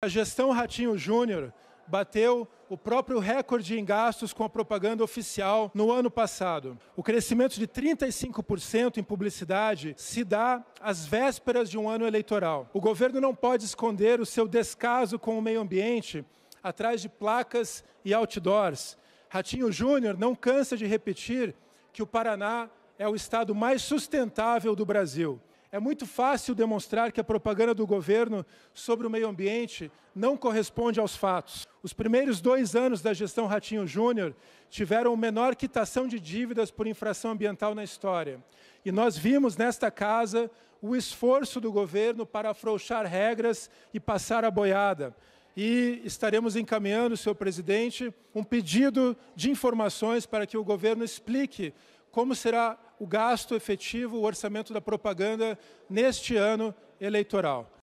A gestão Ratinho Júnior bateu o próprio recorde em gastos com a propaganda oficial no ano passado. O crescimento de 35% em publicidade se dá às vésperas de um ano eleitoral. O governo não pode esconder o seu descaso com o meio ambiente atrás de placas e outdoors. Ratinho Júnior não cansa de repetir que o Paraná é o estado mais sustentável do Brasil. É muito fácil demonstrar que a propaganda do governo sobre o meio ambiente não corresponde aos fatos. Os primeiros dois anos da gestão Ratinho Júnior tiveram a menor quitação de dívidas por infração ambiental na história. E nós vimos nesta casa o esforço do governo para afrouxar regras e passar a boiada. E estaremos encaminhando, senhor presidente, um pedido de informações para que o governo explique como será o gasto efetivo, o orçamento da propaganda neste ano eleitoral.